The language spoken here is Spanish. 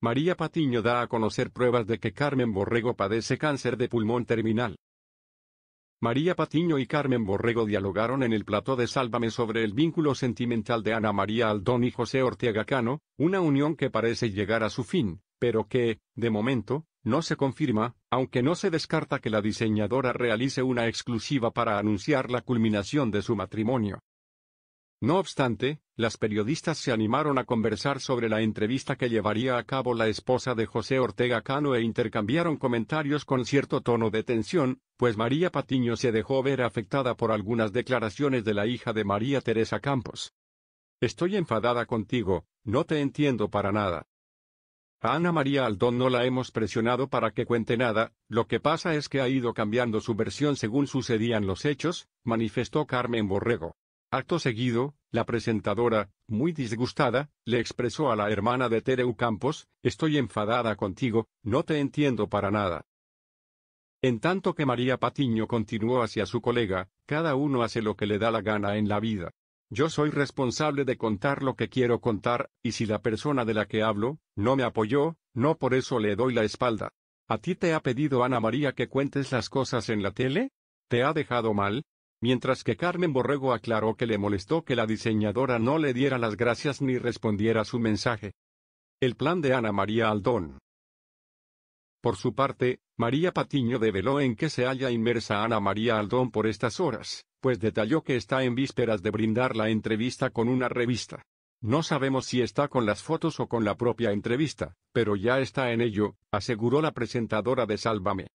María Patiño da a conocer pruebas de que Carmen Borrego padece cáncer de pulmón terminal. María Patiño y Carmen Borrego dialogaron en el plató de Sálvame sobre el vínculo sentimental de Ana María Aldón y José Ortega Cano, una unión que parece llegar a su fin, pero que, de momento, no se confirma, aunque no se descarta que la diseñadora realice una exclusiva para anunciar la culminación de su matrimonio. No obstante, las periodistas se animaron a conversar sobre la entrevista que llevaría a cabo la esposa de José Ortega Cano e intercambiaron comentarios con cierto tono de tensión, pues María Patiño se dejó ver afectada por algunas declaraciones de la hija de María Teresa Campos. Estoy enfadada contigo, no te entiendo para nada. A Ana María Aldón no la hemos presionado para que cuente nada, lo que pasa es que ha ido cambiando su versión según sucedían los hechos, manifestó Carmen Borrego. Acto seguido, la presentadora, muy disgustada, le expresó a la hermana de Tereu Campos, Estoy enfadada contigo, no te entiendo para nada. En tanto que María Patiño continuó hacia su colega, cada uno hace lo que le da la gana en la vida. Yo soy responsable de contar lo que quiero contar, y si la persona de la que hablo, no me apoyó, no por eso le doy la espalda. ¿A ti te ha pedido Ana María que cuentes las cosas en la tele? ¿Te ha dejado mal? mientras que Carmen Borrego aclaró que le molestó que la diseñadora no le diera las gracias ni respondiera su mensaje. El plan de Ana María Aldón. Por su parte, María Patiño develó en qué se halla inmersa Ana María Aldón por estas horas, pues detalló que está en vísperas de brindar la entrevista con una revista. No sabemos si está con las fotos o con la propia entrevista, pero ya está en ello, aseguró la presentadora de Sálvame.